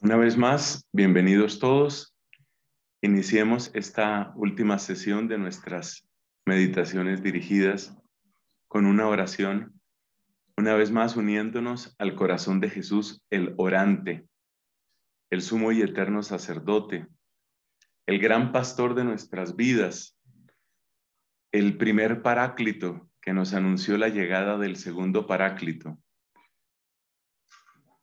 Una vez más, bienvenidos todos. Iniciemos esta última sesión de nuestras meditaciones dirigidas con una oración, una vez más uniéndonos al corazón de Jesús, el orante, el sumo y eterno sacerdote, el gran pastor de nuestras vidas, el primer paráclito que nos anunció la llegada del segundo paráclito,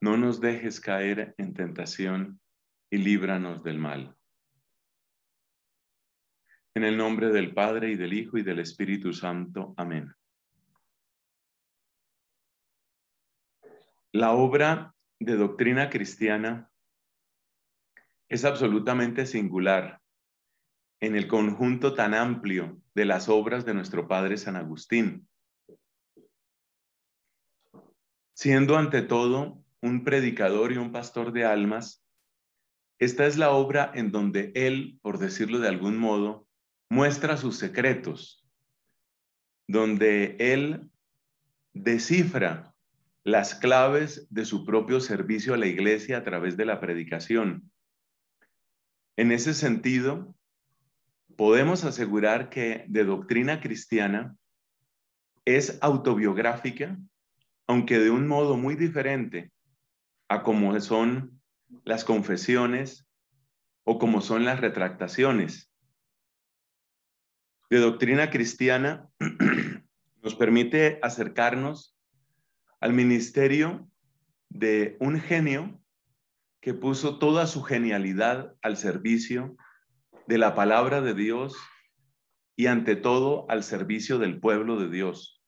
no nos dejes caer en tentación y líbranos del mal. En el nombre del Padre y del Hijo y del Espíritu Santo. Amén. La obra de doctrina cristiana es absolutamente singular en el conjunto tan amplio de las obras de nuestro Padre San Agustín, siendo ante todo un predicador y un pastor de almas, esta es la obra en donde él, por decirlo de algún modo, muestra sus secretos, donde él descifra las claves de su propio servicio a la iglesia a través de la predicación. En ese sentido, podemos asegurar que de doctrina cristiana es autobiográfica, aunque de un modo muy diferente a cómo son las confesiones o como son las retractaciones. De doctrina cristiana nos permite acercarnos al ministerio de un genio que puso toda su genialidad al servicio de la palabra de Dios y ante todo al servicio del pueblo de Dios.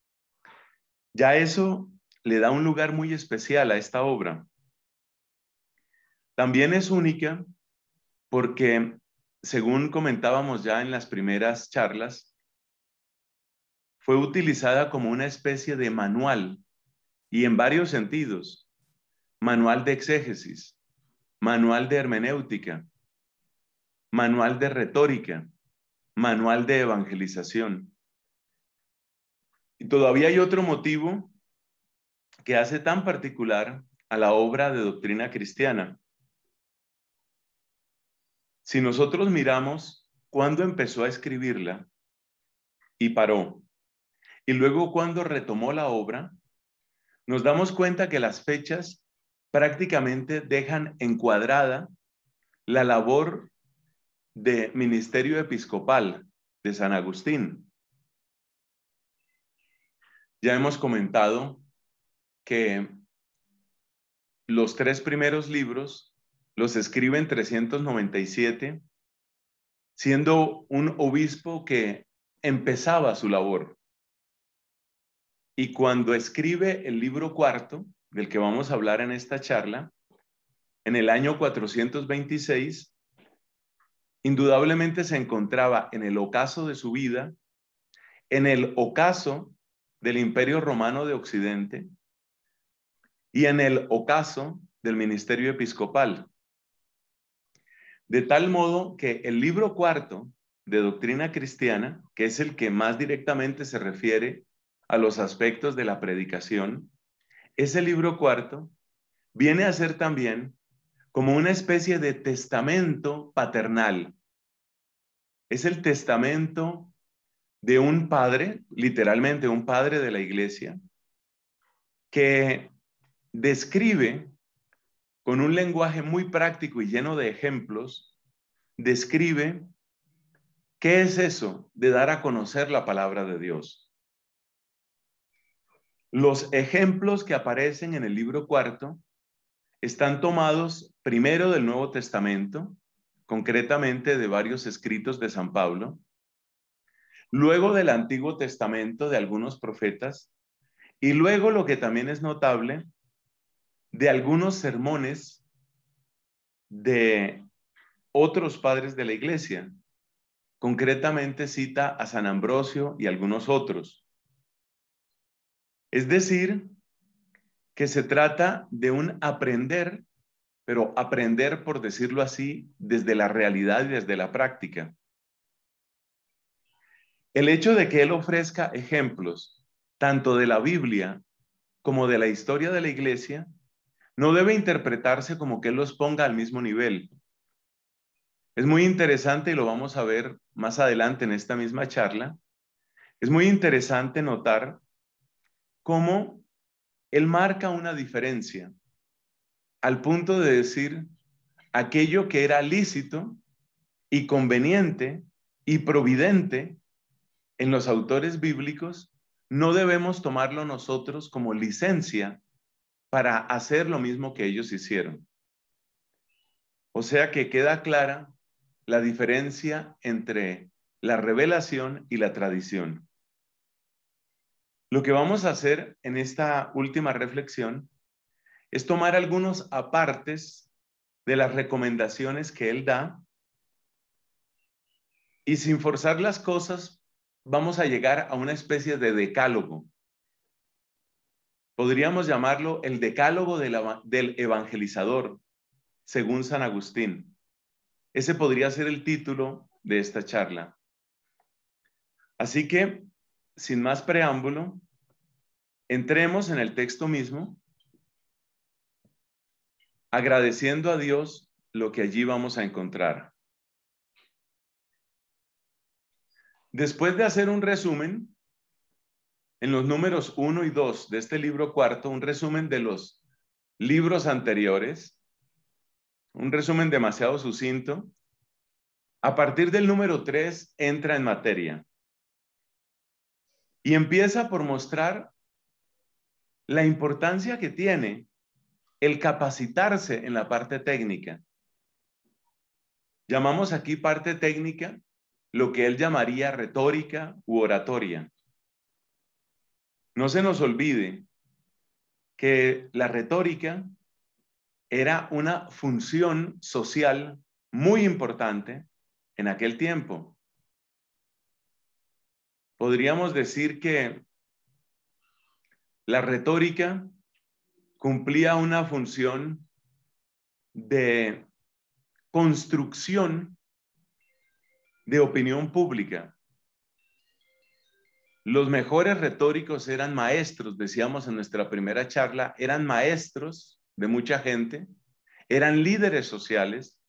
Ya eso le da un lugar muy especial a esta obra. También es única porque, según comentábamos ya en las primeras charlas, fue utilizada como una especie de manual y en varios sentidos. Manual de exégesis, manual de hermenéutica, manual de retórica, manual de evangelización. Y todavía hay otro motivo que hace tan particular a la obra de doctrina cristiana. Si nosotros miramos cuándo empezó a escribirla y paró, y luego cuándo retomó la obra, nos damos cuenta que las fechas prácticamente dejan encuadrada la labor de ministerio episcopal de San Agustín. Ya hemos comentado que los tres primeros libros los escribe en 397, siendo un obispo que empezaba su labor. Y cuando escribe el libro cuarto, del que vamos a hablar en esta charla, en el año 426, indudablemente se encontraba en el ocaso de su vida, en el ocaso del Imperio Romano de Occidente y en el ocaso del ministerio episcopal. De tal modo que el libro cuarto de doctrina cristiana, que es el que más directamente se refiere a los aspectos de la predicación, ese libro cuarto viene a ser también como una especie de testamento paternal. Es el testamento de un padre, literalmente un padre de la iglesia, que describe con un lenguaje muy práctico y lleno de ejemplos, describe qué es eso de dar a conocer la palabra de Dios. Los ejemplos que aparecen en el libro cuarto están tomados primero del Nuevo Testamento, concretamente de varios escritos de San Pablo, luego del Antiguo Testamento de algunos profetas, y luego lo que también es notable de algunos sermones de otros padres de la iglesia. Concretamente cita a San Ambrosio y algunos otros. Es decir, que se trata de un aprender, pero aprender, por decirlo así, desde la realidad y desde la práctica. El hecho de que él ofrezca ejemplos tanto de la Biblia como de la historia de la iglesia no debe interpretarse como que Él los ponga al mismo nivel. Es muy interesante y lo vamos a ver más adelante en esta misma charla. Es muy interesante notar cómo Él marca una diferencia al punto de decir aquello que era lícito y conveniente y providente en los autores bíblicos, no debemos tomarlo nosotros como licencia para hacer lo mismo que ellos hicieron. O sea que queda clara la diferencia entre la revelación y la tradición. Lo que vamos a hacer en esta última reflexión es tomar algunos apartes de las recomendaciones que él da y sin forzar las cosas vamos a llegar a una especie de decálogo Podríamos llamarlo el decálogo del, evangelizador, según San Agustín. Ese podría ser el título de esta charla. Así que, sin más preámbulo, entremos en el texto mismo, agradeciendo a Dios lo que allí vamos a encontrar. Después de hacer un resumen, en los números 1 y 2 de este libro cuarto un resumen de los libros anteriores, un resumen demasiado sucinto. A partir del número tres entra en materia y empieza por mostrar la importancia que tiene el capacitarse en la parte técnica. Llamamos aquí parte técnica lo que él llamaría retórica u oratoria. No se nos olvide que la retórica era una función social muy importante en aquel tiempo. Podríamos decir que la retórica cumplía una función de construcción de opinión pública. Los mejores retóricos eran maestros, decíamos en nuestra primera charla, eran maestros de mucha gente, eran líderes sociales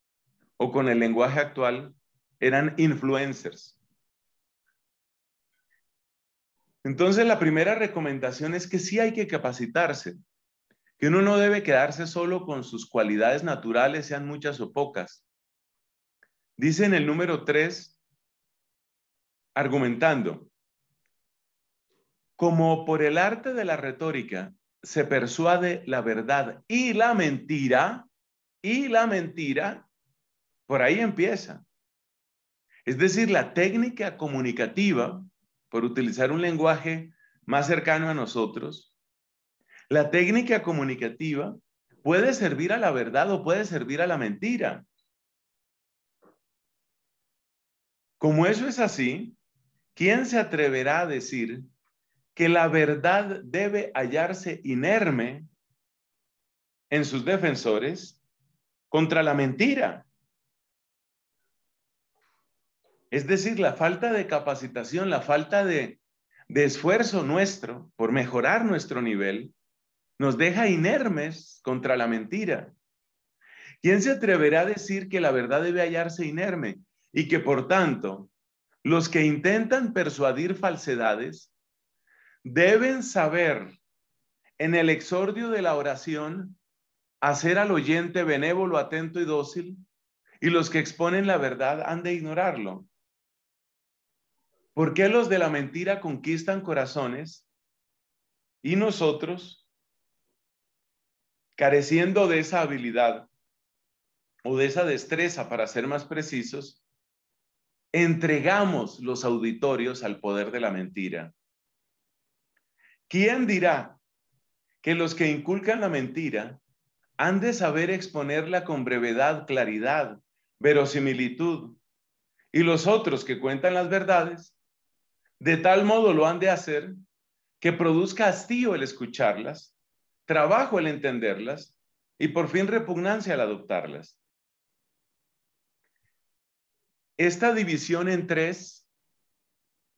o con el lenguaje actual, eran influencers. Entonces, la primera recomendación es que sí hay que capacitarse, que uno no debe quedarse solo con sus cualidades naturales, sean muchas o pocas. Dice en el número tres, argumentando, como por el arte de la retórica se persuade la verdad y la mentira, y la mentira, por ahí empieza. Es decir, la técnica comunicativa, por utilizar un lenguaje más cercano a nosotros, la técnica comunicativa puede servir a la verdad o puede servir a la mentira. Como eso es así, ¿quién se atreverá a decir que la verdad debe hallarse inerme en sus defensores contra la mentira. Es decir, la falta de capacitación, la falta de, esfuerzo nuestro por mejorar nuestro nivel, nos deja inermes contra la mentira. ¿Quién se atreverá a decir que la verdad debe hallarse inerme y que por tanto los que intentan persuadir falsedades deben saber en el exordio de la oración hacer al oyente benévolo, atento y dócil, y los que exponen la verdad han de ignorarlo. ¿Por qué los de la mentira conquistan corazones y nosotros, careciendo de esa habilidad o de esa destreza, para ser más precisos, entregamos los auditorios al poder de la mentira? ¿Quién dirá que los que inculcan la mentira han de saber exponerla con brevedad, claridad, verosimilitud? Y los otros que cuentan las verdades, de tal modo lo han de hacer que produzca hastío el escucharlas, trabajo el entenderlas y por fin repugnancia al adoptarlas. Esta división en tres,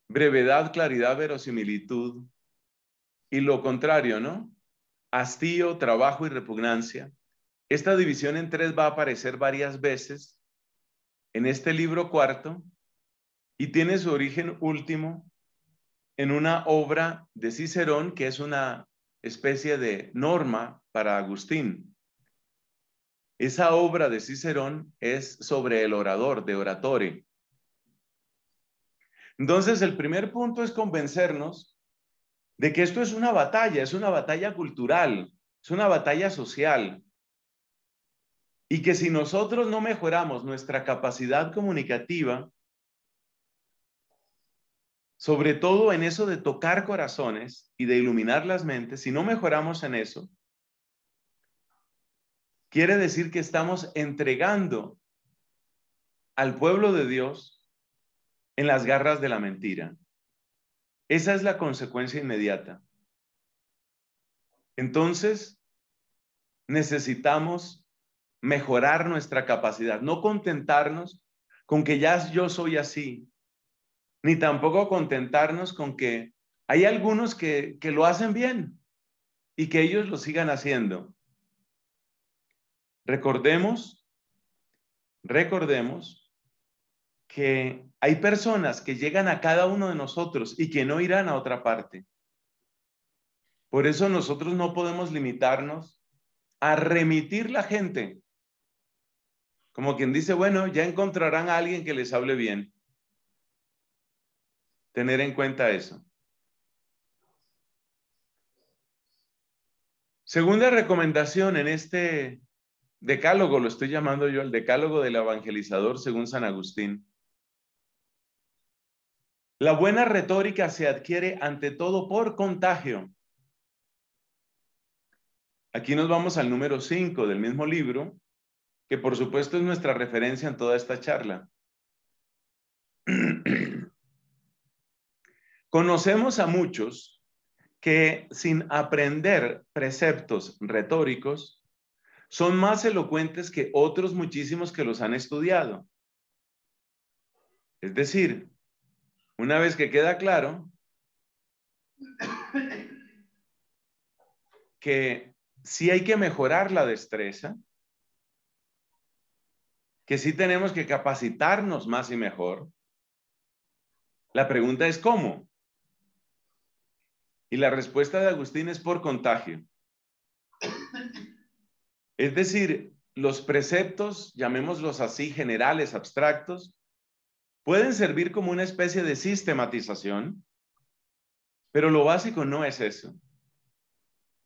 brevedad, claridad, verosimilitud, y lo contrario, ¿no? Hastío, trabajo y repugnancia. Esta división en tres va a aparecer varias veces en este libro cuarto y tiene su origen último en una obra de Cicerón que es una especie de norma para Agustín. Esa obra de Cicerón es sobre el orador, de oratore. Entonces, el primer punto es convencernos de que esto es una batalla, es una batalla cultural, es una batalla social. Y que si nosotros no mejoramos nuestra capacidad comunicativa, sobre todo en eso de tocar corazones y de iluminar las mentes, si no mejoramos en eso, quiere decir que estamos entregando al pueblo de Dios en las garras de la mentira. Esa es la consecuencia inmediata. Entonces, necesitamos mejorar nuestra capacidad, no contentarnos con que ya yo soy así, ni tampoco contentarnos con que hay algunos que, lo hacen bien y que ellos lo sigan haciendo. Recordemos, recordemos que hay personas que llegan a cada uno de nosotros y que no irán a otra parte. Por eso nosotros no podemos limitarnos a remitir la gente. Como quien dice, bueno, ya encontrarán a alguien que les hable bien. Tener en cuenta eso. Segunda recomendación en este decálogo, lo estoy llamando yo, el decálogo del evangelizador según San Agustín. La buena retórica se adquiere ante todo por contagio. Aquí nos vamos al número 5 del mismo libro, que por supuesto es nuestra referencia en toda esta charla. Conocemos a muchos que sin aprender preceptos retóricos son más elocuentes que otros muchísimos que los han estudiado. Es decir, una vez que queda claro que sí hay que mejorar la destreza, que sí tenemos que capacitarnos más y mejor, la pregunta es cómo. Y la respuesta de Agustín es por contagio. Es decir, los preceptos, llamémoslos así, generales, abstractos, pueden servir como una especie de sistematización, pero lo básico no es eso.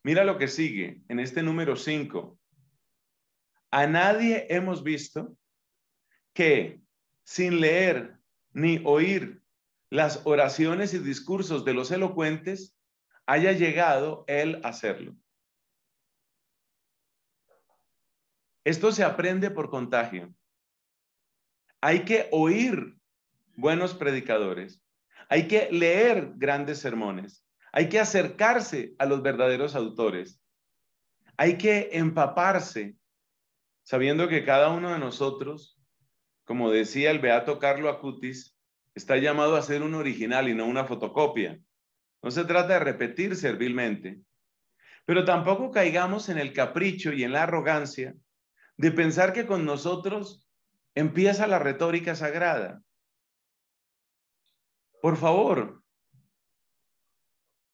Mira lo que sigue en este número 5. A nadie hemos visto que sin leer ni oír las oraciones y discursos de los elocuentes haya llegado él a hacerlo. Esto se aprende por contagio. Hay que oír buenos predicadores, hay que leer grandes sermones, hay que acercarse a los verdaderos autores, hay que empaparse, sabiendo que cada uno de nosotros, como decía el beato Carlo Acutis, está llamado a ser un original y no una fotocopia. No se trata de repetir servilmente, pero tampoco caigamos en el capricho y en la arrogancia de pensar que con nosotros empieza la retórica sagrada. Por favor,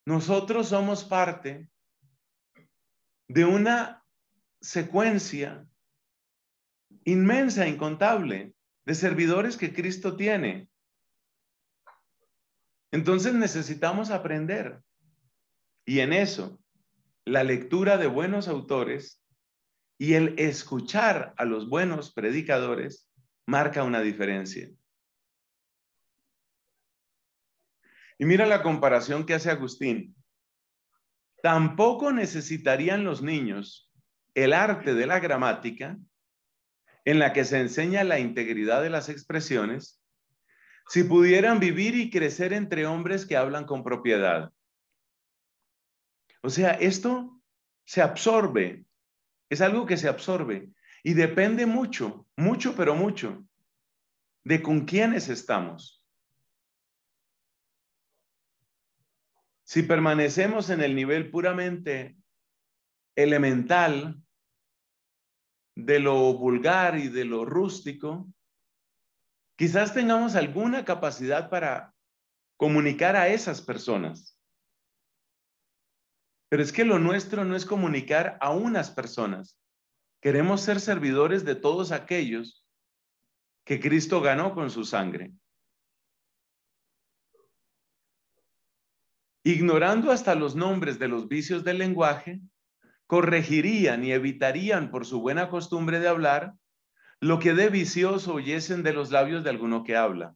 nosotros somos parte de una secuencia inmensa, incontable, de servidores que Cristo tiene. Entonces necesitamos aprender. Y en eso, la lectura de buenos autores y el escuchar a los buenos predicadores marca una diferencia. Y mira la comparación que hace Agustín. Tampoco necesitarían los niños el arte de la gramática en la que se enseña la integridad de las expresiones si pudieran vivir y crecer entre hombres que hablan con propiedad. O sea, esto se absorbe, es algo que se absorbe y depende mucho, mucho, pero mucho de con quiénes estamos. Si permanecemos en el nivel puramente elemental de lo vulgar y de lo rústico, quizás tengamos alguna capacidad para comunicar a esas personas. Pero es que lo nuestro no es comunicar a unas personas. Queremos ser servidores de todos aquellos que Cristo ganó con su sangre. ignorando hasta los nombres de los vicios del lenguaje, corregirían y evitarían por su buena costumbre de hablar lo que de vicioso oyesen de los labios de alguno que habla.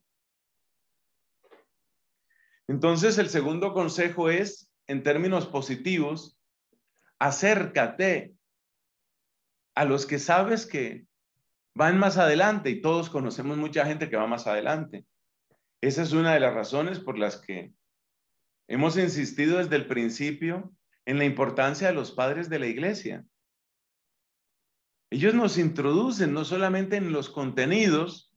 Entonces el segundo consejo es, en términos positivos, acércate a los que sabes que van más adelante y todos conocemos mucha gente que va más adelante. Esa es una de las razones por las que Hemos insistido desde el principio en la importancia de los padres de la iglesia. Ellos nos introducen no solamente en los contenidos,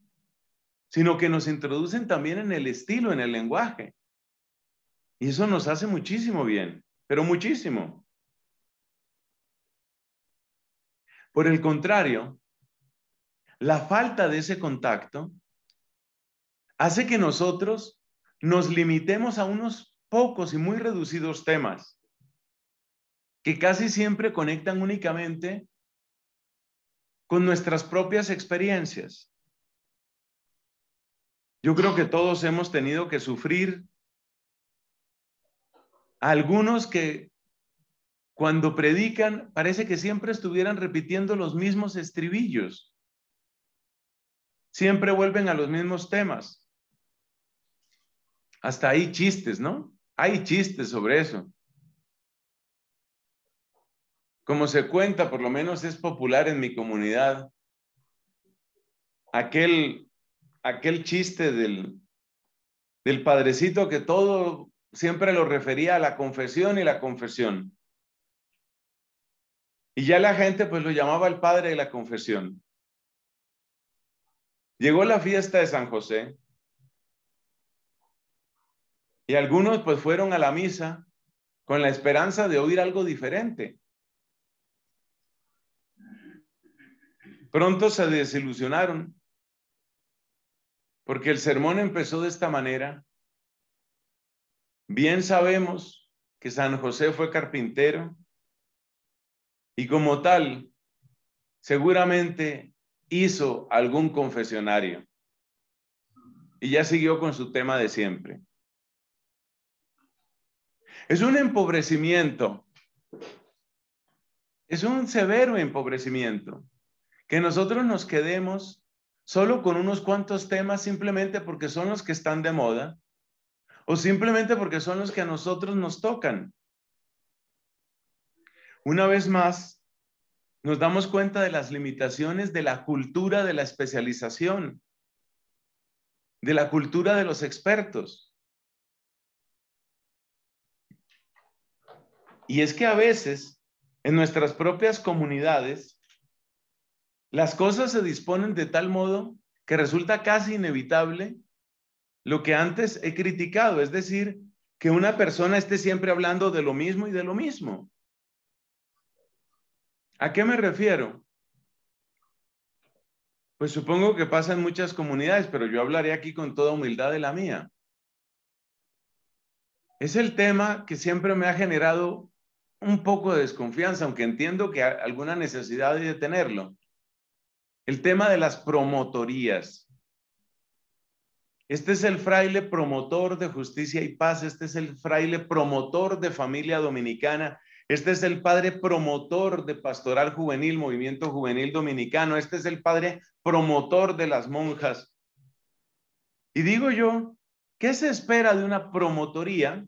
sino que nos introducen también en el estilo, en el lenguaje. Y eso nos hace muchísimo bien, pero muchísimo. Por el contrario, la falta de ese contacto hace que nosotros nos limitemos a unos pocos y muy reducidos temas que casi siempre conectan únicamente con nuestras propias experiencias. Yo creo que todos hemos tenido que sufrir algunos que cuando predican parece que siempre estuvieran repitiendo los mismos estribillos. Siempre vuelven a los mismos temas. Hasta ahí chistes, ¿no? Hay chistes sobre eso. Como se cuenta, por lo menos es popular en mi comunidad, aquel, aquel chiste del, del padrecito que todo siempre lo refería a la confesión y la confesión. Y ya la gente pues lo llamaba el padre de la confesión. Llegó la fiesta de San José y algunos pues fueron a la misa con la esperanza de oír algo diferente. Pronto se desilusionaron porque el sermón empezó de esta manera. Bien sabemos que San José fue carpintero y como tal seguramente hizo algún confesionario. Y ya siguió con su tema de siempre. Es un empobrecimiento. Es un severo empobrecimiento. Que nosotros nos quedemos solo con unos cuantos temas simplemente porque son los que están de moda o simplemente porque son los que a nosotros nos tocan. Una vez más, nos damos cuenta de las limitaciones de la cultura de la especialización, de la cultura de los expertos. Y es que a veces en nuestras propias comunidades las cosas se disponen de tal modo que resulta casi inevitable lo que antes he criticado, es decir, que una persona esté siempre hablando de lo mismo y de lo mismo. ¿A qué me refiero? Pues supongo que pasa en muchas comunidades, pero yo hablaré aquí con toda humildad de la mía. Es el tema que siempre me ha generado un poco de desconfianza, aunque entiendo que alguna necesidad de tenerlo. El tema de las promotorías. Este es el fraile promotor de justicia y paz, este es el fraile promotor de familia dominicana, este es el padre promotor de Pastoral Juvenil, Movimiento Juvenil Dominicano, este es el padre promotor de las monjas. Y digo yo, ¿qué se espera de una promotoría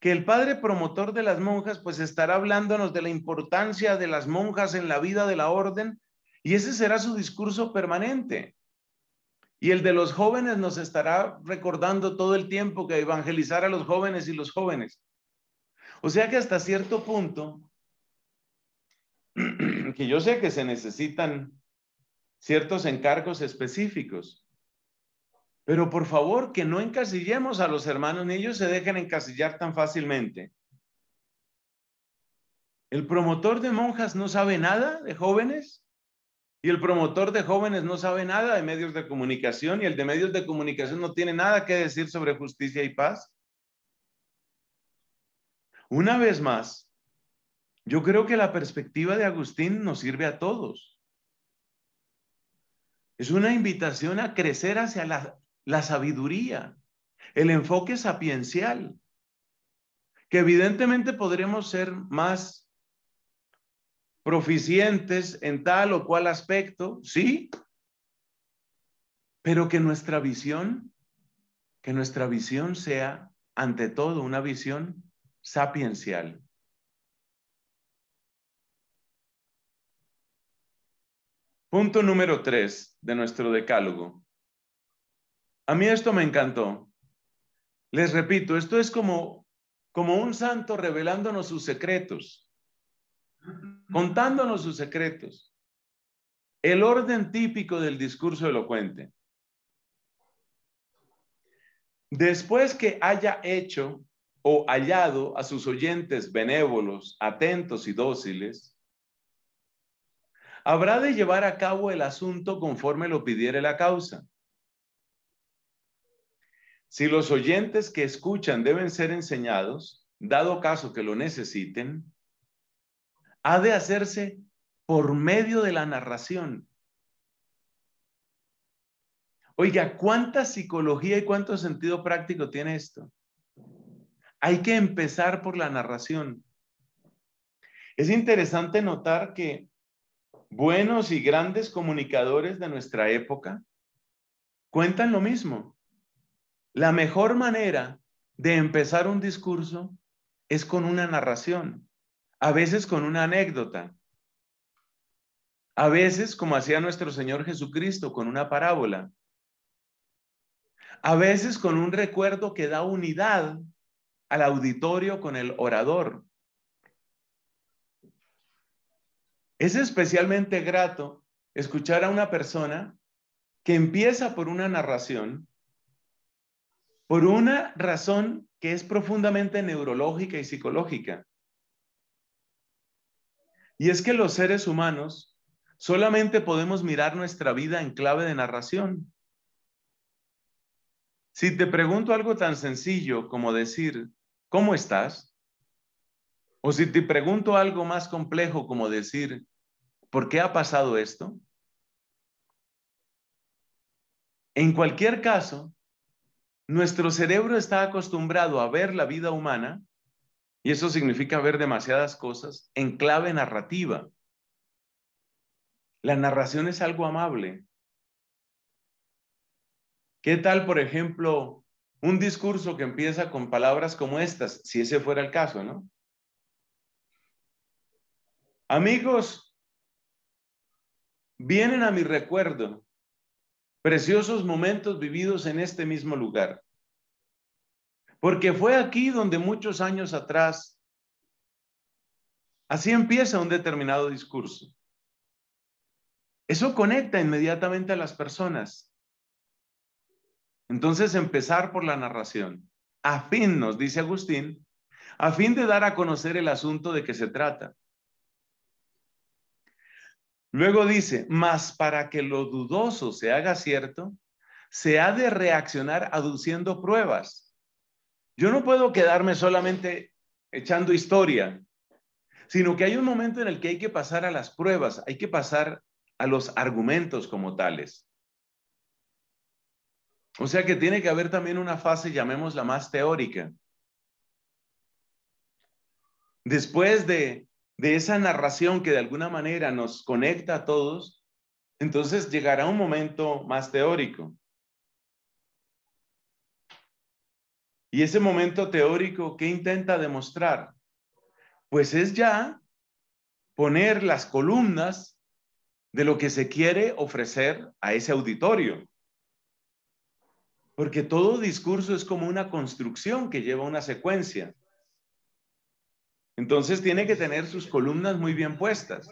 que el padre promotor de las monjas pues estará hablándonos de la importancia de las monjas en la vida de la orden y ese será su discurso permanente. Y el de los jóvenes nos estará recordando todo el tiempo que evangelizar a los jóvenes y los jóvenes. O sea que hasta cierto punto, que yo sé que se necesitan ciertos encargos específicos, pero por favor, que no encasillemos a los hermanos, ni ellos se dejen encasillar tan fácilmente. El promotor de monjas no sabe nada de jóvenes y el promotor de jóvenes no sabe nada de medios de comunicación y el de medios de comunicación no tiene nada que decir sobre justicia y paz. Una vez más, yo creo que la perspectiva de Agustín nos sirve a todos. Es una invitación a crecer hacia la la sabiduría, el enfoque sapiencial, que evidentemente podremos ser más proficientes en tal o cual aspecto, sí, pero que nuestra visión, que nuestra visión sea ante todo una visión sapiencial. Punto número tres de nuestro decálogo. A mí esto me encantó. Les repito, esto es como, como un santo revelándonos sus secretos, contándonos sus secretos. El orden típico del discurso elocuente. Después que haya hecho o hallado a sus oyentes benévolos, atentos y dóciles, habrá de llevar a cabo el asunto conforme lo pidiere la causa si los oyentes que escuchan deben ser enseñados, dado caso que lo necesiten, ha de hacerse por medio de la narración. Oiga, ¿cuánta psicología y cuánto sentido práctico tiene esto? Hay que empezar por la narración. Es interesante notar que buenos y grandes comunicadores de nuestra época cuentan lo mismo. La mejor manera de empezar un discurso es con una narración, a veces con una anécdota, a veces, como hacía nuestro Señor Jesucristo, con una parábola, a veces con un recuerdo que da unidad al auditorio con el orador. Es especialmente grato escuchar a una persona que empieza por una narración por una razón que es profundamente neurológica y psicológica. Y es que los seres humanos solamente podemos mirar nuestra vida en clave de narración. Si te pregunto algo tan sencillo como decir, ¿cómo estás? O si te pregunto algo más complejo como decir, ¿por qué ha pasado esto? En cualquier caso, nuestro cerebro está acostumbrado a ver la vida humana, y eso significa ver demasiadas cosas, en clave narrativa. La narración es algo amable. ¿Qué tal, por ejemplo, un discurso que empieza con palabras como estas, si ese fuera el caso, ¿no? Amigos, vienen a mi recuerdo preciosos momentos vividos en este mismo lugar. Porque fue aquí donde muchos años atrás, así empieza un determinado discurso. Eso conecta inmediatamente a las personas. Entonces, empezar por la narración. A fin, nos dice Agustín, a fin de dar a conocer el asunto de que se trata. Luego dice, mas para que lo dudoso se haga cierto, se ha de reaccionar aduciendo pruebas. Yo no puedo quedarme solamente echando historia, sino que hay un momento en el que hay que pasar a las pruebas, hay que pasar a los argumentos como tales. O sea que tiene que haber también una fase, llamémosla más teórica. Después de de esa narración que de alguna manera nos conecta a todos, entonces llegará un momento más teórico. Y ese momento teórico, ¿qué intenta demostrar? Pues es ya poner las columnas de lo que se quiere ofrecer a ese auditorio. Porque todo discurso es como una construcción que lleva una secuencia. Entonces tiene que tener sus columnas muy bien puestas.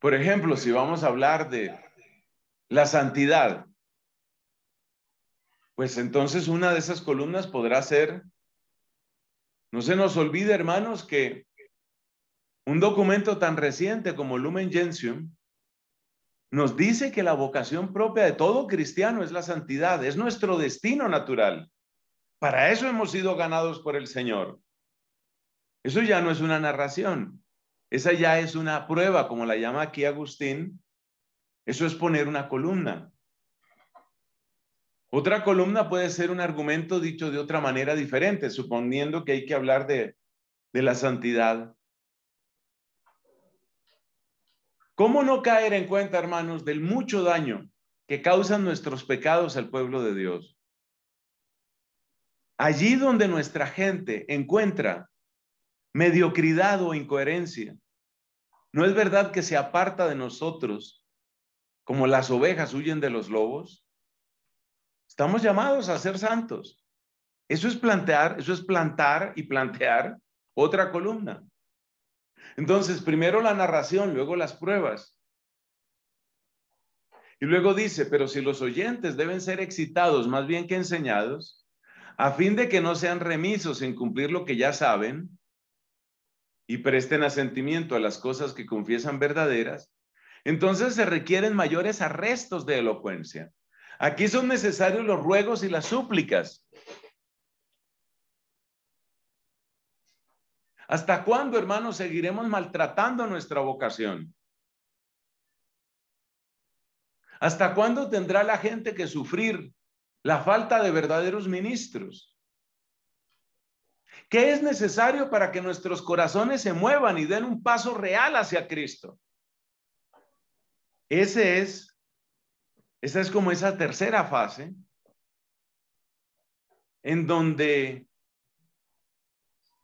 Por ejemplo, si vamos a hablar de la santidad, pues entonces una de esas columnas podrá ser, no se nos olvide hermanos que un documento tan reciente como Lumen Gentium nos dice que la vocación propia de todo cristiano es la santidad, es nuestro destino natural. Para eso hemos sido ganados por el Señor. Eso ya no es una narración. Esa ya es una prueba, como la llama aquí Agustín. Eso es poner una columna. Otra columna puede ser un argumento dicho de otra manera diferente, suponiendo que hay que hablar de, la santidad. ¿Cómo no caer en cuenta, hermanos, del mucho daño que causan nuestros pecados al pueblo de Dios? Allí donde nuestra gente encuentra mediocridad o incoherencia, ¿no es verdad que se aparta de nosotros como las ovejas huyen de los lobos? Estamos llamados a ser santos. Eso es plantear, eso es plantar y plantear otra columna. Entonces, primero la narración, luego las pruebas. Y luego dice, pero si los oyentes deben ser excitados más bien que enseñados, a fin de que no sean remisos en cumplir lo que ya saben y presten asentimiento a las cosas que confiesan verdaderas, entonces se requieren mayores arrestos de elocuencia. Aquí son necesarios los ruegos y las súplicas. ¿Hasta cuándo, hermanos, seguiremos maltratando nuestra vocación? ¿Hasta cuándo tendrá la gente que sufrir la falta de verdaderos ministros. ¿Qué es necesario para que nuestros corazones se muevan y den un paso real hacia Cristo? Ese es, esa es como esa tercera fase en donde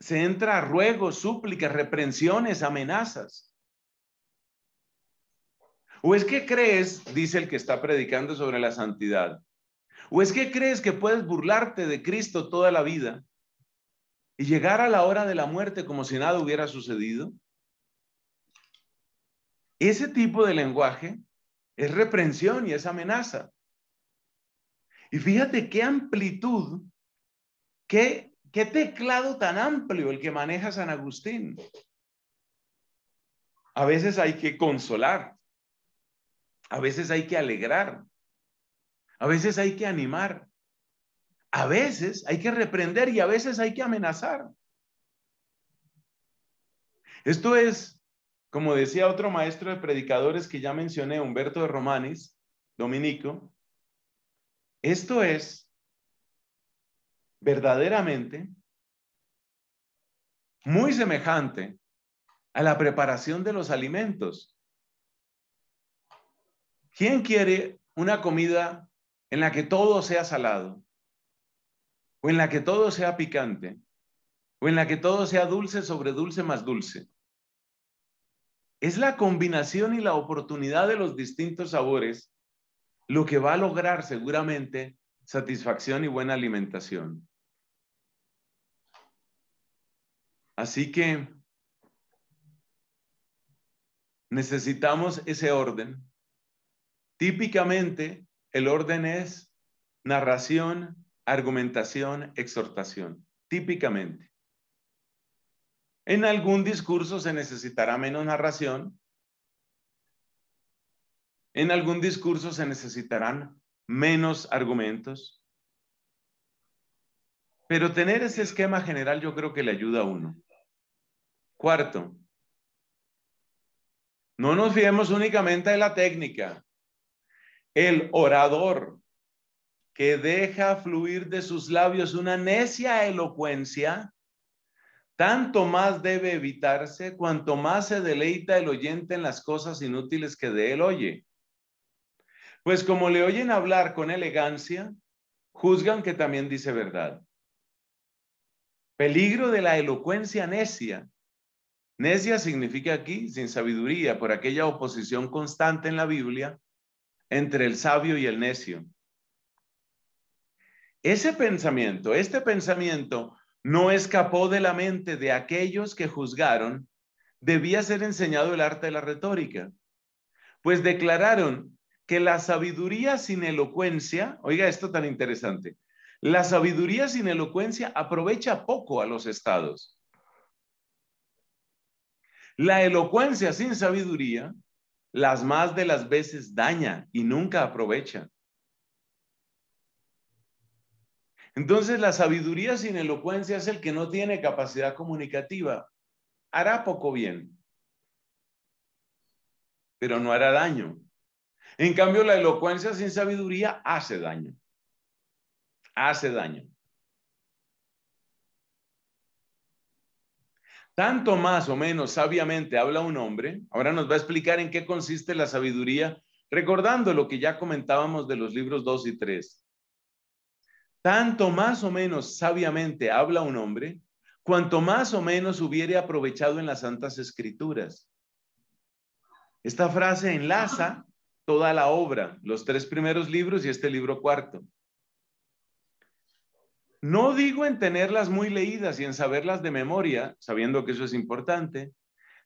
se entra ruegos, súplicas, reprensiones, amenazas. ¿O es que crees, dice el que está predicando sobre la santidad, ¿O es que crees que puedes burlarte de Cristo toda la vida y llegar a la hora de la muerte como si nada hubiera sucedido? Ese tipo de lenguaje es reprensión y es amenaza. Y fíjate qué amplitud, qué, qué teclado tan amplio el que maneja San Agustín. A veces hay que consolar, a veces hay que alegrar, a veces hay que animar, a veces hay que reprender y a veces hay que amenazar. Esto es, como decía otro maestro de predicadores que ya mencioné, Humberto de Romanes, dominico, esto es verdaderamente muy semejante a la preparación de los alimentos. ¿Quién quiere una comida en la que todo sea salado, o en la que todo sea picante, o en la que todo sea dulce sobre dulce más dulce. Es la combinación y la oportunidad de los distintos sabores lo que va a lograr seguramente satisfacción y buena alimentación. Así que necesitamos ese orden. Típicamente, el orden es narración, argumentación, exhortación, típicamente. En algún discurso se necesitará menos narración. En algún discurso se necesitarán menos argumentos. Pero tener ese esquema general yo creo que le ayuda a uno. Cuarto, no nos fiemos únicamente de la técnica el orador que deja fluir de sus labios una necia elocuencia, tanto más debe evitarse cuanto más se deleita el oyente en las cosas inútiles que de él oye. Pues como le oyen hablar con elegancia, juzgan que también dice verdad. Peligro de la elocuencia necia. Necia significa aquí sin sabiduría por aquella oposición constante en la Biblia entre el sabio y el necio. Ese pensamiento, este pensamiento no escapó de la mente de aquellos que juzgaron, debía ser enseñado el arte de la retórica, pues declararon que la sabiduría sin elocuencia, oiga esto tan interesante, la sabiduría sin elocuencia aprovecha poco a los estados. La elocuencia sin sabiduría las más de las veces daña y nunca aprovecha. Entonces la sabiduría sin elocuencia es el que no tiene capacidad comunicativa. Hará poco bien, pero no hará daño. En cambio, la elocuencia sin sabiduría hace daño. Hace daño. Tanto más o menos sabiamente habla un hombre. Ahora nos va a explicar en qué consiste la sabiduría, recordando lo que ya comentábamos de los libros 2 y 3. Tanto más o menos sabiamente habla un hombre, cuanto más o menos hubiere aprovechado en las Santas Escrituras. Esta frase enlaza toda la obra, los tres primeros libros y este libro cuarto. No digo en tenerlas muy leídas y en saberlas de memoria, sabiendo que eso es importante,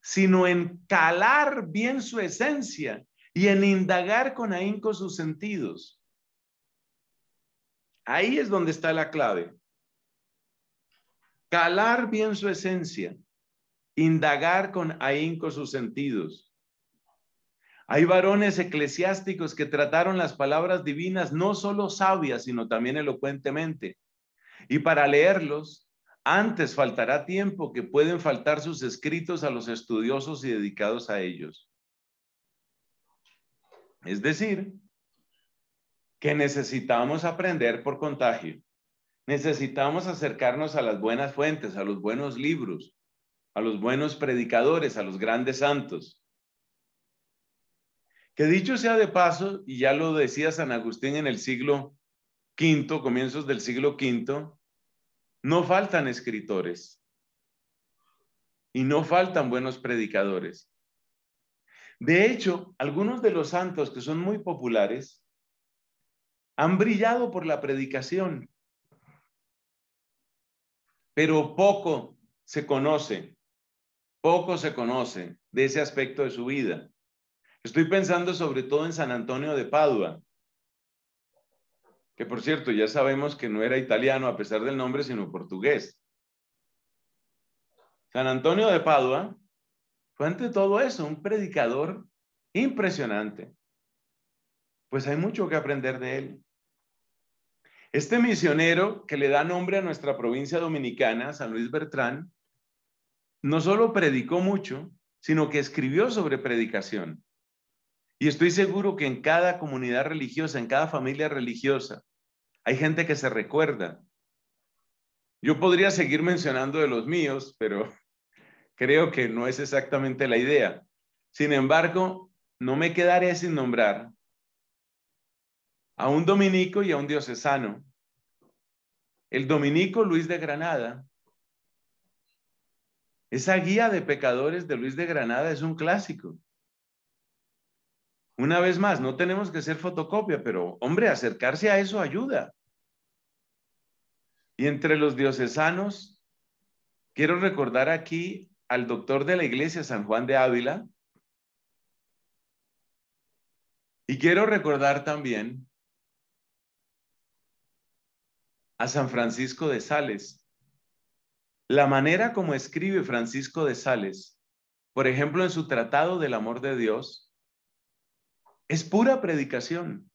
sino en calar bien su esencia y en indagar con ahínco sus sentidos. Ahí es donde está la clave. Calar bien su esencia, indagar con ahínco sus sentidos. Hay varones eclesiásticos que trataron las palabras divinas no solo sabias, sino también elocuentemente. Y para leerlos, antes faltará tiempo que pueden faltar sus escritos a los estudiosos y dedicados a ellos. Es decir, que necesitamos aprender por contagio. Necesitamos acercarnos a las buenas fuentes, a los buenos libros, a los buenos predicadores, a los grandes santos. Que dicho sea de paso, y ya lo decía San Agustín en el siglo V, comienzos del siglo V, no faltan escritores y no faltan buenos predicadores. De hecho, algunos de los santos que son muy populares han brillado por la predicación, pero poco se conoce, poco se conoce de ese aspecto de su vida. Estoy pensando sobre todo en San Antonio de Padua, que por cierto ya sabemos que no era italiano a pesar del nombre, sino portugués. San Antonio de Padua fue ante todo eso un predicador impresionante. Pues hay mucho que aprender de él. Este misionero que le da nombre a nuestra provincia dominicana, San Luis Bertrán, no solo predicó mucho, sino que escribió sobre predicación. Y estoy seguro que en cada comunidad religiosa, en cada familia religiosa, hay gente que se recuerda. Yo podría seguir mencionando de los míos, pero creo que no es exactamente la idea. Sin embargo, no me quedaré sin nombrar a un dominico y a un diocesano. El dominico Luis de Granada. Esa guía de pecadores de Luis de Granada es un clásico. Una vez más, no tenemos que hacer fotocopia, pero hombre, acercarse a eso ayuda. Y entre los diocesanos, quiero recordar aquí al doctor de la iglesia San Juan de Ávila. Y quiero recordar también a San Francisco de Sales. La manera como escribe Francisco de Sales, por ejemplo, en su Tratado del Amor de Dios, es pura predicación,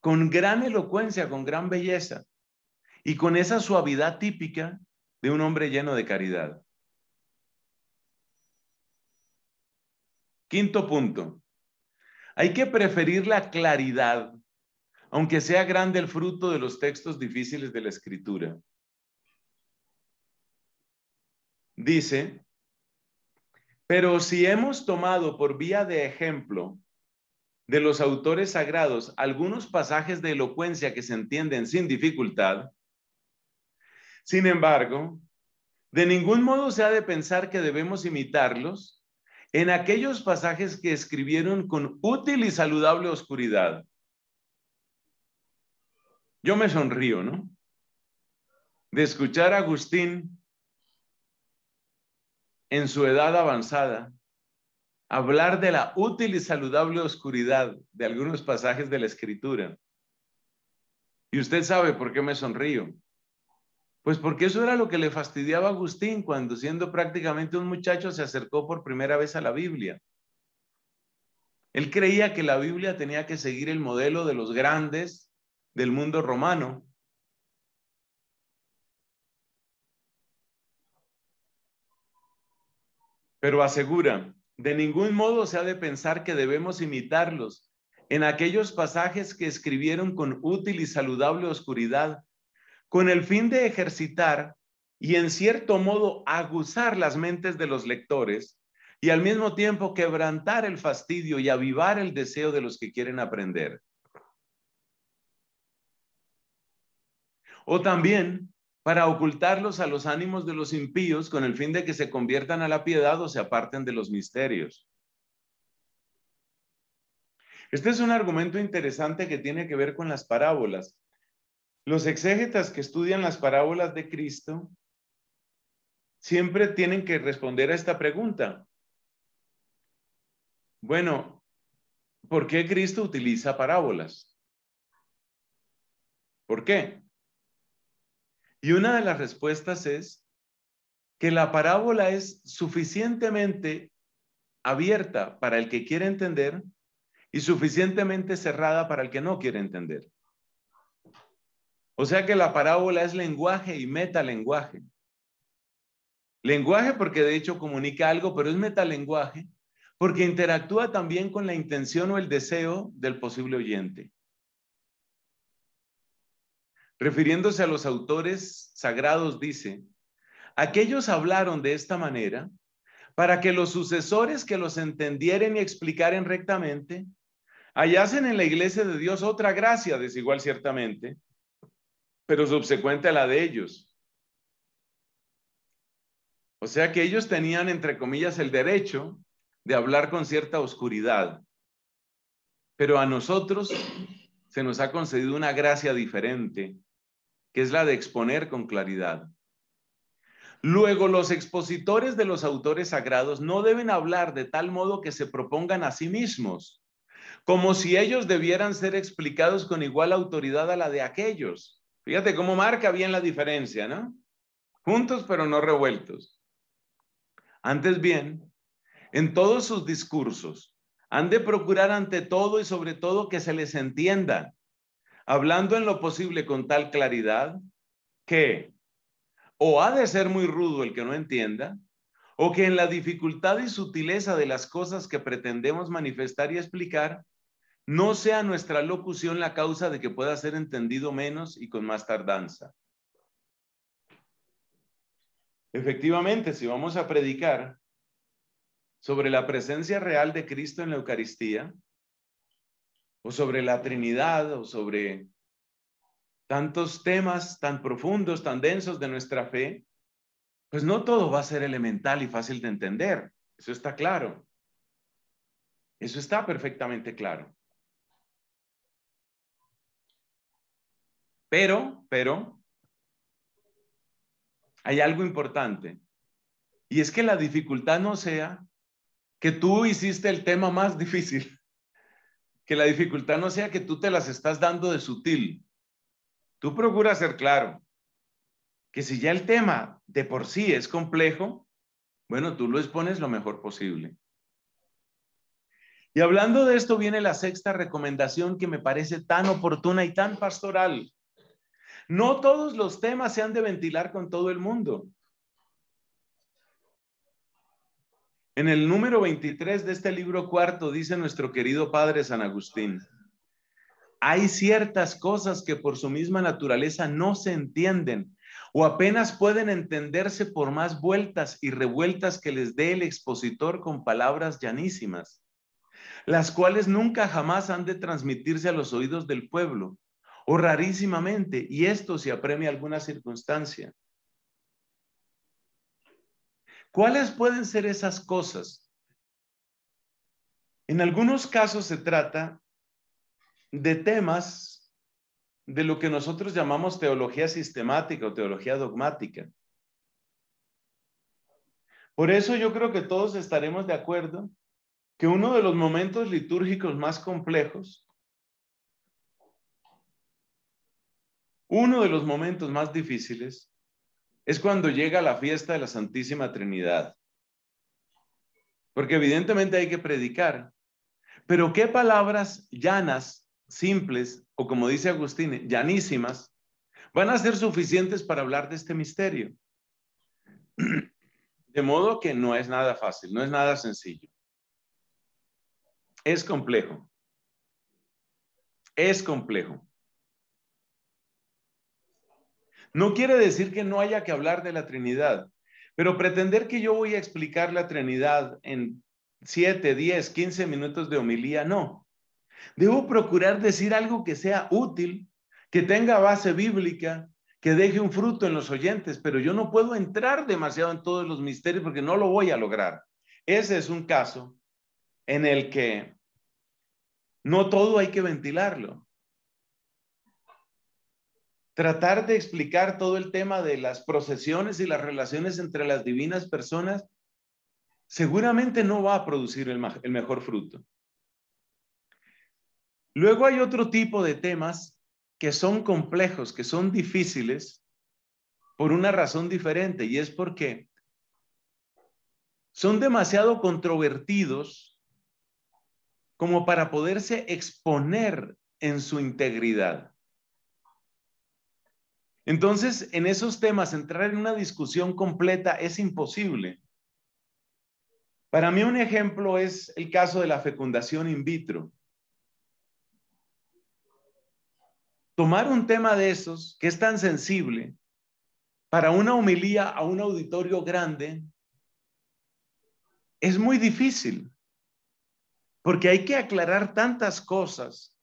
con gran elocuencia, con gran belleza y con esa suavidad típica de un hombre lleno de caridad. Quinto punto, hay que preferir la claridad, aunque sea grande el fruto de los textos difíciles de la escritura. Dice, pero si hemos tomado por vía de ejemplo de los autores sagrados algunos pasajes de elocuencia que se entienden sin dificultad, sin embargo, de ningún modo se ha de pensar que debemos imitarlos en aquellos pasajes que escribieron con útil y saludable oscuridad. Yo me sonrío, ¿no? De escuchar a Agustín en su edad avanzada hablar de la útil y saludable oscuridad de algunos pasajes de la escritura. Y usted sabe por qué me sonrío. Pues porque eso era lo que le fastidiaba a Agustín cuando siendo prácticamente un muchacho se acercó por primera vez a la Biblia. Él creía que la Biblia tenía que seguir el modelo de los grandes del mundo romano. Pero asegura, de ningún modo se ha de pensar que debemos imitarlos en aquellos pasajes que escribieron con útil y saludable oscuridad, con el fin de ejercitar y en cierto modo aguzar las mentes de los lectores y al mismo tiempo quebrantar el fastidio y avivar el deseo de los que quieren aprender. O también para ocultarlos a los ánimos de los impíos con el fin de que se conviertan a la piedad o se aparten de los misterios. Este es un argumento interesante que tiene que ver con las parábolas. Los exégetas que estudian las parábolas de Cristo siempre tienen que responder a esta pregunta. Bueno, ¿por qué Cristo utiliza parábolas? ¿Por qué? Y una de las respuestas es que la parábola es suficientemente abierta para el que quiere entender y suficientemente cerrada para el que no quiere entender. O sea que la parábola es lenguaje y metalenguaje. Lenguaje porque de hecho comunica algo, pero es metalenguaje porque interactúa también con la intención o el deseo del posible oyente refiriéndose a los autores sagrados, dice, aquellos hablaron de esta manera para que los sucesores que los entendieren y explicaren rectamente, hallasen en la iglesia de Dios otra gracia desigual ciertamente, pero subsecuente a la de ellos. O sea que ellos tenían, entre comillas, el derecho de hablar con cierta oscuridad, pero a nosotros se nos ha concedido una gracia diferente, que es la de exponer con claridad. Luego, los expositores de los autores sagrados no deben hablar de tal modo que se propongan a sí mismos, como si ellos debieran ser explicados con igual autoridad a la de aquellos. Fíjate cómo marca bien la diferencia, ¿no? Juntos pero no revueltos. Antes bien, en todos sus discursos, han de procurar ante todo y sobre todo que se les entienda, hablando en lo posible con tal claridad que o ha de ser muy rudo el que no entienda, o que en la dificultad y sutileza de las cosas que pretendemos manifestar y explicar, no sea nuestra locución la causa de que pueda ser entendido menos y con más tardanza. Efectivamente, si vamos a predicar, sobre la presencia real de Cristo en la Eucaristía, o sobre la Trinidad, o sobre tantos temas tan profundos, tan densos de nuestra fe, pues no todo va a ser elemental y fácil de entender. Eso está claro. Eso está perfectamente claro. Pero, pero, hay algo importante. Y es que la dificultad no sea que tú hiciste el tema más difícil, que la dificultad no sea que tú te las estás dando de sutil. Tú procura ser claro que si ya el tema de por sí es complejo, bueno, tú lo expones lo mejor posible. Y hablando de esto viene la sexta recomendación que me parece tan oportuna y tan pastoral. No todos los temas se han de ventilar con todo el mundo. En el número 23 de este libro cuarto dice nuestro querido Padre San Agustín, hay ciertas cosas que por su misma naturaleza no se entienden o apenas pueden entenderse por más vueltas y revueltas que les dé el expositor con palabras llanísimas, las cuales nunca jamás han de transmitirse a los oídos del pueblo, o rarísimamente, y esto si apremia alguna circunstancia. ¿Cuáles pueden ser esas cosas? En algunos casos se trata de temas de lo que nosotros llamamos teología sistemática o teología dogmática. Por eso yo creo que todos estaremos de acuerdo que uno de los momentos litúrgicos más complejos, uno de los momentos más difíciles, es cuando llega la fiesta de la Santísima Trinidad. Porque evidentemente hay que predicar. Pero qué palabras llanas, simples, o como dice Agustín, llanísimas, van a ser suficientes para hablar de este misterio. De modo que no es nada fácil, no es nada sencillo. Es complejo. Es complejo. No quiere decir que no haya que hablar de la Trinidad, pero pretender que yo voy a explicar la Trinidad en 7, 10, 15 minutos de homilía, no. Debo procurar decir algo que sea útil, que tenga base bíblica, que deje un fruto en los oyentes, pero yo no puedo entrar demasiado en todos los misterios porque no lo voy a lograr. Ese es un caso en el que no todo hay que ventilarlo tratar de explicar todo el tema de las procesiones y las relaciones entre las divinas personas, seguramente no va a producir el, mejor fruto. Luego hay otro tipo de temas que son complejos, que son difíciles, por una razón diferente, y es porque son demasiado controvertidos como para poderse exponer en su integridad. Entonces, en esos temas, entrar en una discusión completa es imposible. Para mí un ejemplo es el caso de la fecundación in vitro. Tomar un tema de esos, que es tan sensible, para una homilía a un auditorio grande, es muy difícil, porque hay que aclarar tantas cosas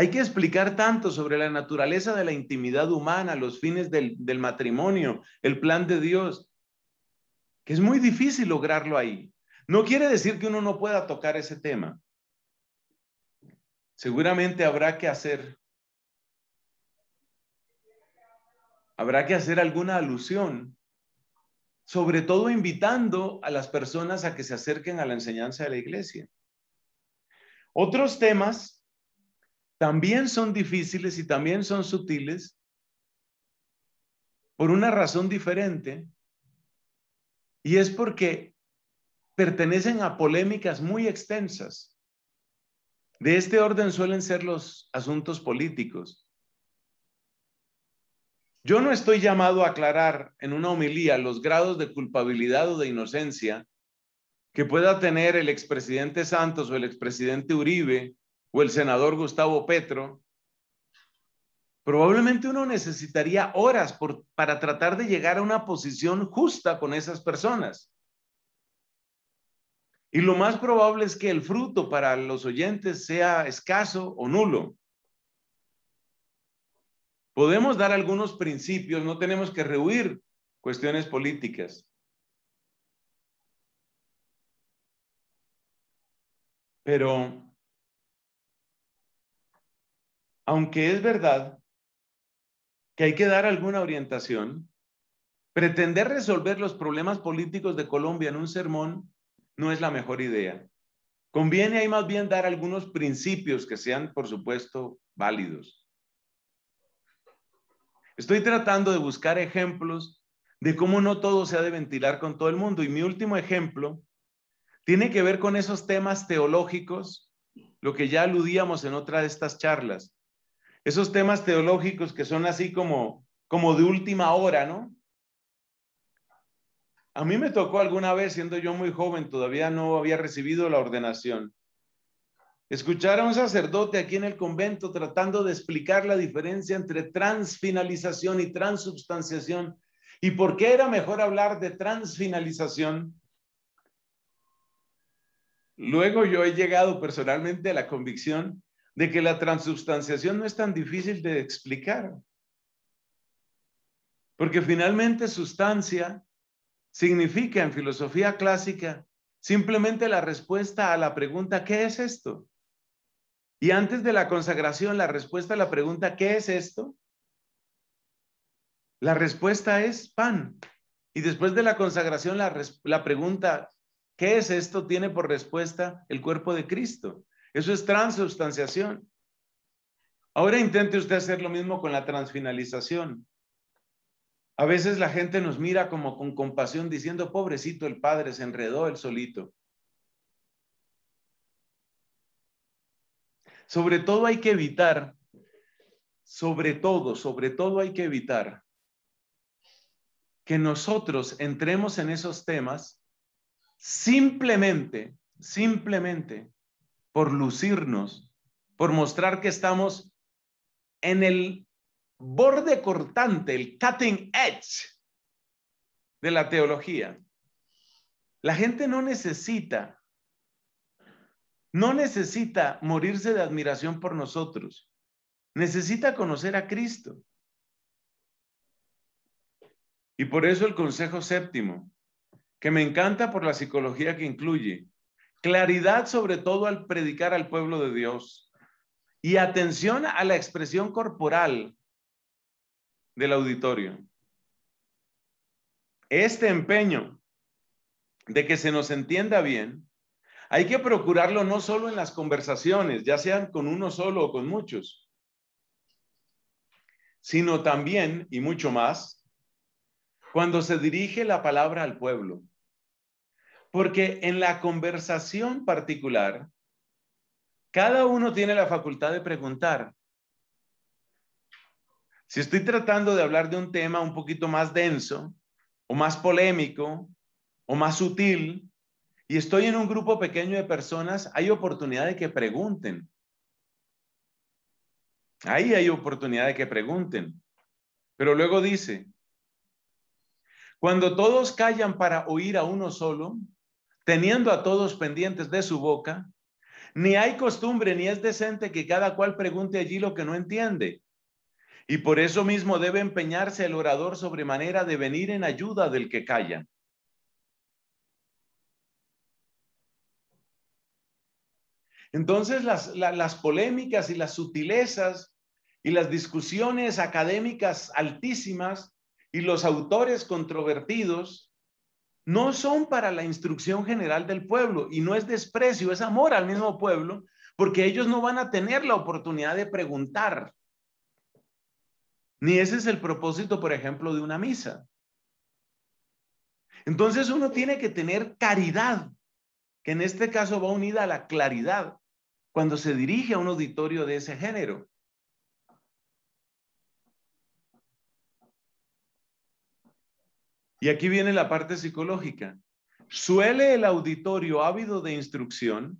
hay que explicar tanto sobre la naturaleza de la intimidad humana, los fines del, matrimonio, el plan de Dios, que es muy difícil lograrlo ahí. No quiere decir que uno no pueda tocar ese tema. Seguramente habrá que hacer, habrá que hacer alguna alusión, sobre todo invitando a las personas a que se acerquen a la enseñanza de la iglesia. Otros temas también son difíciles y también son sutiles por una razón diferente y es porque pertenecen a polémicas muy extensas. De este orden suelen ser los asuntos políticos. Yo no estoy llamado a aclarar en una homilía los grados de culpabilidad o de inocencia que pueda tener el expresidente Santos o el expresidente Uribe o el senador Gustavo Petro, probablemente uno necesitaría horas para tratar de llegar a una posición justa con esas personas. Y lo más probable es que el fruto para los oyentes sea escaso o nulo. Podemos dar algunos principios, no tenemos que rehuir cuestiones políticas. Pero aunque es verdad que hay que dar alguna orientación, pretender resolver los problemas políticos de Colombia en un sermón no es la mejor idea. Conviene ahí más bien dar algunos principios que sean, por supuesto, válidos. Estoy tratando de buscar ejemplos de cómo no todo se ha de ventilar con todo el mundo. Y mi último ejemplo tiene que ver con esos temas teológicos, lo que ya aludíamos en otra de estas charlas esos temas teológicos que son así como, como de última hora, ¿no? A mí me tocó alguna vez, siendo yo muy joven, todavía no había recibido la ordenación, escuchar a un sacerdote aquí en el convento tratando de explicar la diferencia entre transfinalización y transubstanciación y por qué era mejor hablar de transfinalización. Luego yo he llegado personalmente a la convicción de que la transubstanciación no es tan difícil de explicar. Porque finalmente sustancia significa en filosofía clásica simplemente la respuesta a la pregunta, ¿qué es esto? Y antes de la consagración, la respuesta a la pregunta, ¿qué es esto? La respuesta es pan. Y después de la consagración, la, la pregunta, ¿qué es esto? Tiene por respuesta el cuerpo de Cristo. Eso es transubstanciación. Ahora intente usted hacer lo mismo con la transfinalización. A veces la gente nos mira como con compasión diciendo, pobrecito el padre, se enredó el solito. Sobre todo hay que evitar, sobre todo, sobre todo hay que evitar que nosotros entremos en esos temas simplemente, simplemente por lucirnos, por mostrar que estamos en el borde cortante, el cutting edge de la teología. La gente no necesita, no necesita morirse de admiración por nosotros. Necesita conocer a Cristo. Y por eso el consejo séptimo, que me encanta por la psicología que incluye, claridad sobre todo al predicar al pueblo de Dios y atención a la expresión corporal del auditorio. Este empeño de que se nos entienda bien, hay que procurarlo no solo en las conversaciones, ya sean con uno solo o con muchos, sino también y mucho más cuando se dirige la palabra al pueblo. Porque en la conversación particular, cada uno tiene la facultad de preguntar. Si estoy tratando de hablar de un tema un poquito más denso, o más polémico, o más sutil, y estoy en un grupo pequeño de personas, hay oportunidad de que pregunten. Ahí hay oportunidad de que pregunten. Pero luego dice, cuando todos callan para oír a uno solo, teniendo a todos pendientes de su boca, ni hay costumbre ni es decente que cada cual pregunte allí lo que no entiende. Y por eso mismo debe empeñarse el orador sobre manera de venir en ayuda del que calla. Entonces las, las polémicas y las sutilezas y las discusiones académicas altísimas y los autores controvertidos no son para la instrucción general del pueblo y no es desprecio, es amor al mismo pueblo, porque ellos no van a tener la oportunidad de preguntar. Ni ese es el propósito, por ejemplo, de una misa. Entonces uno tiene que tener caridad, que en este caso va unida a la claridad cuando se dirige a un auditorio de ese género. Y aquí viene la parte psicológica. ¿Suele el auditorio ávido de instrucción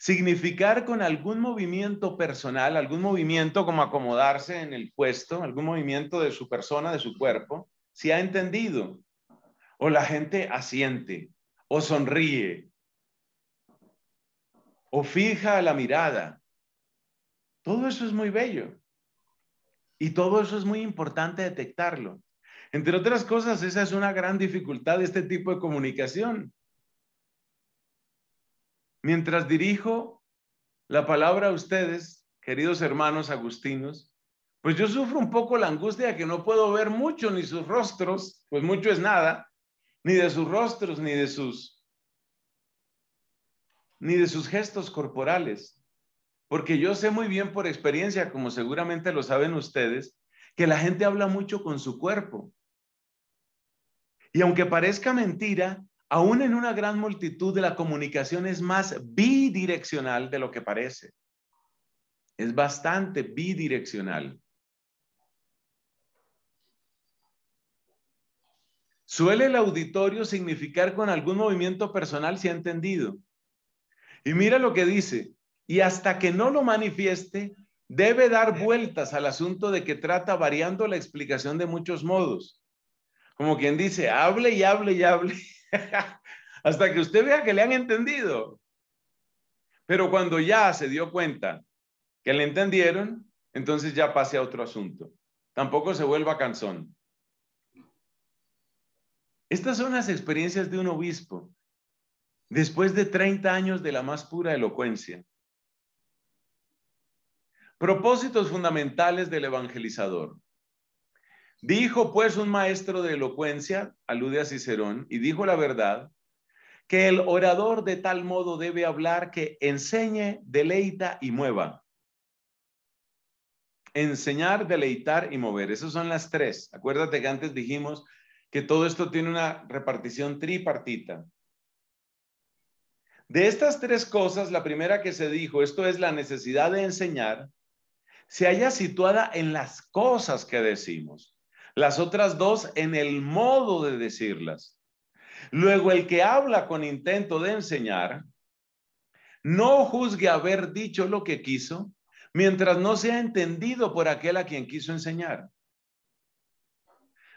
significar con algún movimiento personal, algún movimiento como acomodarse en el puesto, algún movimiento de su persona, de su cuerpo? Si ha entendido. O la gente asiente, o sonríe, o fija la mirada. Todo eso es muy bello. Y todo eso es muy importante detectarlo. Entre otras cosas, esa es una gran dificultad de este tipo de comunicación. Mientras dirijo la palabra a ustedes, queridos hermanos agustinos, pues yo sufro un poco la angustia de que no puedo ver mucho ni sus rostros, pues mucho es nada, ni de sus rostros, ni de sus ni de sus gestos corporales, porque yo sé muy bien por experiencia, como seguramente lo saben ustedes, que la gente habla mucho con su cuerpo. Y aunque parezca mentira, aún en una gran multitud de la comunicación es más bidireccional de lo que parece. Es bastante bidireccional. Suele el auditorio significar con algún movimiento personal si ha entendido. Y mira lo que dice, y hasta que no lo manifieste, debe dar vueltas al asunto de que trata variando la explicación de muchos modos como quien dice, hable y hable y hable, hasta que usted vea que le han entendido. Pero cuando ya se dio cuenta que le entendieron, entonces ya pase a otro asunto. Tampoco se vuelva canzón. Estas son las experiencias de un obispo después de 30 años de la más pura elocuencia. Propósitos fundamentales del evangelizador. Dijo pues un maestro de elocuencia, alude a Cicerón, y dijo la verdad, que el orador de tal modo debe hablar que enseñe, deleita y mueva. Enseñar, deleitar y mover. Esas son las tres. Acuérdate que antes dijimos que todo esto tiene una repartición tripartita. De estas tres cosas, la primera que se dijo, esto es la necesidad de enseñar, se halla situada en las cosas que decimos. Las otras dos en el modo de decirlas. Luego, el que habla con intento de enseñar, no juzgue haber dicho lo que quiso, mientras no sea entendido por aquel a quien quiso enseñar.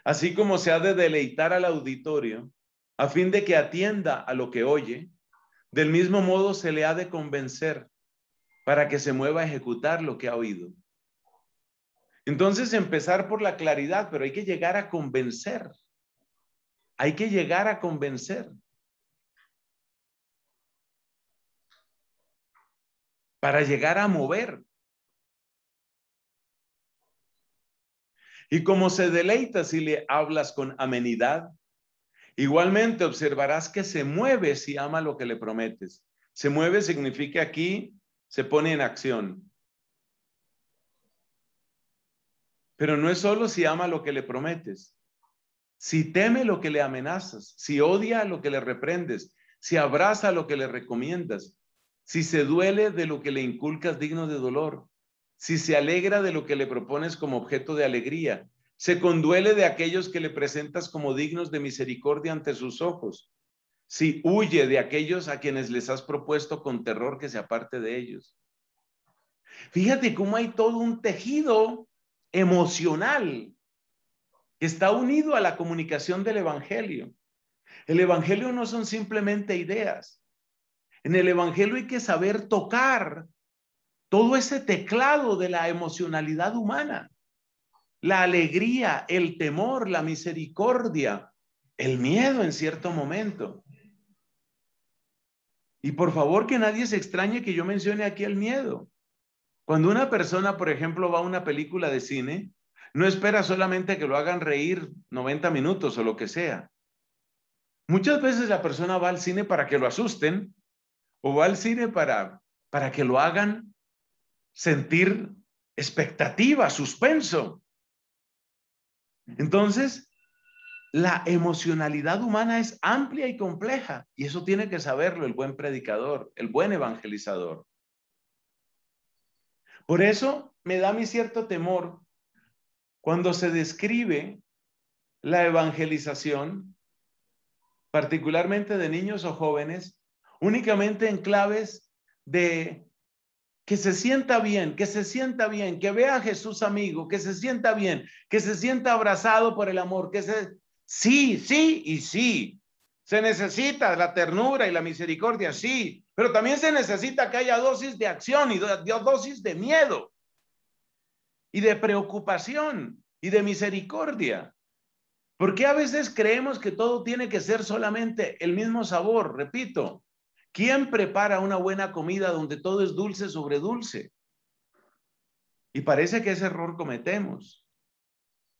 Así como se ha de deleitar al auditorio, a fin de que atienda a lo que oye, del mismo modo se le ha de convencer para que se mueva a ejecutar lo que ha oído. Entonces, empezar por la claridad, pero hay que llegar a convencer. Hay que llegar a convencer. Para llegar a mover. Y como se deleita si le hablas con amenidad, igualmente observarás que se mueve si ama lo que le prometes. Se mueve significa aquí se pone en acción. Pero no es solo si ama lo que le prometes, si teme lo que le amenazas, si odia lo que le reprendes, si abraza lo que le recomiendas, si se duele de lo que le inculcas digno de dolor, si se alegra de lo que le propones como objeto de alegría, se conduele de aquellos que le presentas como dignos de misericordia ante sus ojos, si huye de aquellos a quienes les has propuesto con terror que se aparte de ellos. Fíjate cómo hay todo un tejido emocional que está unido a la comunicación del Evangelio. El Evangelio no son simplemente ideas. En el Evangelio hay que saber tocar todo ese teclado de la emocionalidad humana. La alegría, el temor, la misericordia, el miedo en cierto momento. Y por favor que nadie se extrañe que yo mencione aquí el miedo. Cuando una persona, por ejemplo, va a una película de cine, no espera solamente que lo hagan reír 90 minutos o lo que sea. Muchas veces la persona va al cine para que lo asusten o va al cine para, que lo hagan sentir expectativa, suspenso. Entonces, la emocionalidad humana es amplia y compleja y eso tiene que saberlo el buen predicador, el buen evangelizador. Por eso me da mi cierto temor cuando se describe la evangelización, particularmente de niños o jóvenes, únicamente en claves de que se sienta bien, que se sienta bien, que vea a Jesús amigo, que se sienta bien, que se sienta abrazado por el amor, que se... Sí, sí y sí. Se necesita la ternura y la misericordia, sí, pero también se necesita que haya dosis de acción y dosis de miedo y de preocupación y de misericordia. Porque a veces creemos que todo tiene que ser solamente el mismo sabor, repito. ¿Quién prepara una buena comida donde todo es dulce sobre dulce? Y parece que ese error cometemos.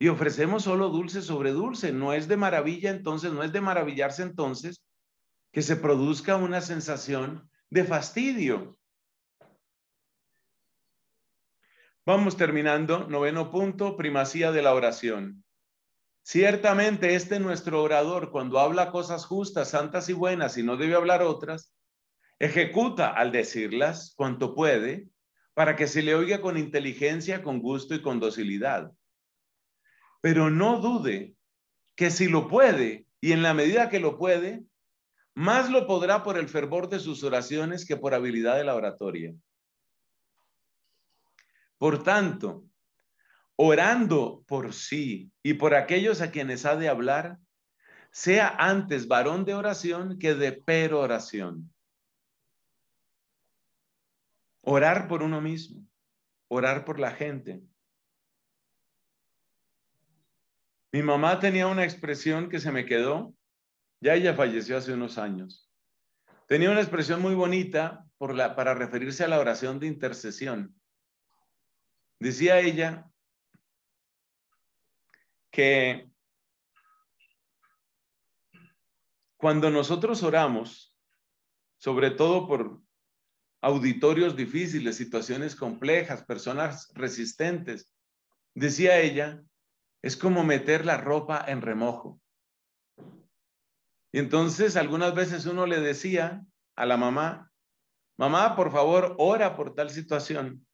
Y ofrecemos solo dulce sobre dulce. No es de maravilla entonces, no es de maravillarse entonces que se produzca una sensación de fastidio. Vamos terminando. Noveno punto, primacía de la oración. Ciertamente este nuestro orador, cuando habla cosas justas, santas y buenas y no debe hablar otras, ejecuta al decirlas cuanto puede para que se le oiga con inteligencia, con gusto y con docilidad. Pero no dude que si lo puede, y en la medida que lo puede, más lo podrá por el fervor de sus oraciones que por habilidad de la oratoria. Por tanto, orando por sí y por aquellos a quienes ha de hablar, sea antes varón de oración que de peroración. Orar por uno mismo, orar por la gente, Mi mamá tenía una expresión que se me quedó, ya ella falleció hace unos años. Tenía una expresión muy bonita para referirse a la oración de intercesión. Decía ella que cuando nosotros oramos, sobre todo por auditorios difíciles, situaciones complejas, personas resistentes, decía ella, es como meter la ropa en remojo. Y entonces algunas veces uno le decía a la mamá, mamá, por favor, ora por tal situación.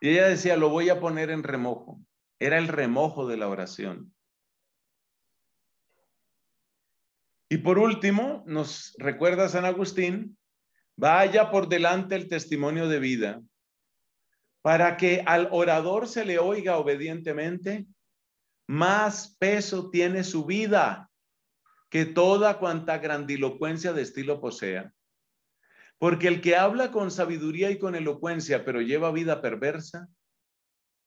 Y ella decía, lo voy a poner en remojo. Era el remojo de la oración. Y por último, nos recuerda San Agustín, vaya por delante el testimonio de vida, para que al orador se le oiga obedientemente más peso tiene su vida que toda cuanta grandilocuencia de estilo posea. Porque el que habla con sabiduría y con elocuencia, pero lleva vida perversa,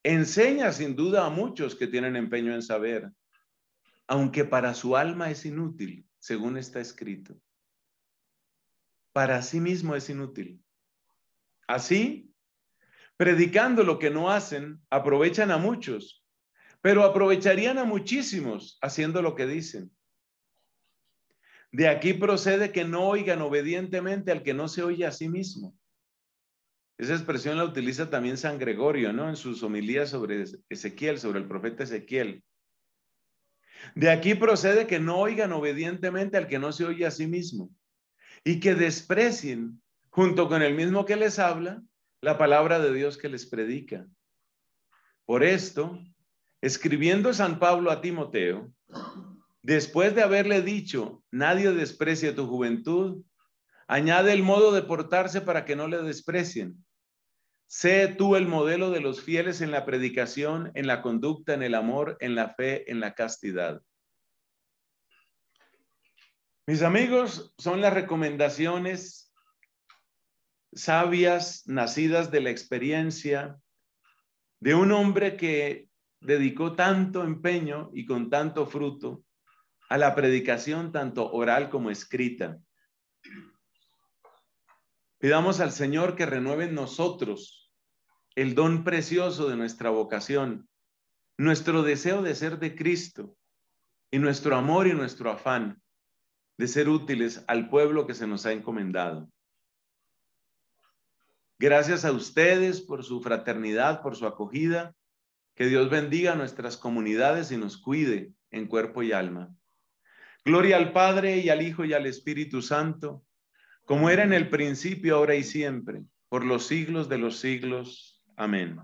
enseña sin duda a muchos que tienen empeño en saber, aunque para su alma es inútil, según está escrito. Para sí mismo es inútil. Así, predicando lo que no hacen, aprovechan a muchos, pero aprovecharían a muchísimos haciendo lo que dicen. De aquí procede que no oigan obedientemente al que no se oye a sí mismo. Esa expresión la utiliza también San Gregorio, ¿no? En sus homilías sobre Ezequiel, sobre el profeta Ezequiel. De aquí procede que no oigan obedientemente al que no se oye a sí mismo y que desprecien, junto con el mismo que les habla, la palabra de Dios que les predica. Por esto, Escribiendo San Pablo a Timoteo, después de haberle dicho, nadie desprecie tu juventud, añade el modo de portarse para que no le desprecien. Sé tú el modelo de los fieles en la predicación, en la conducta, en el amor, en la fe, en la castidad. Mis amigos, son las recomendaciones sabias, nacidas de la experiencia, de un hombre que dedicó tanto empeño y con tanto fruto a la predicación tanto oral como escrita. Pidamos al Señor que renueve en nosotros el don precioso de nuestra vocación, nuestro deseo de ser de Cristo y nuestro amor y nuestro afán de ser útiles al pueblo que se nos ha encomendado. Gracias a ustedes por su fraternidad, por su acogida que Dios bendiga nuestras comunidades y nos cuide en cuerpo y alma. Gloria al Padre y al Hijo y al Espíritu Santo, como era en el principio, ahora y siempre, por los siglos de los siglos. Amén.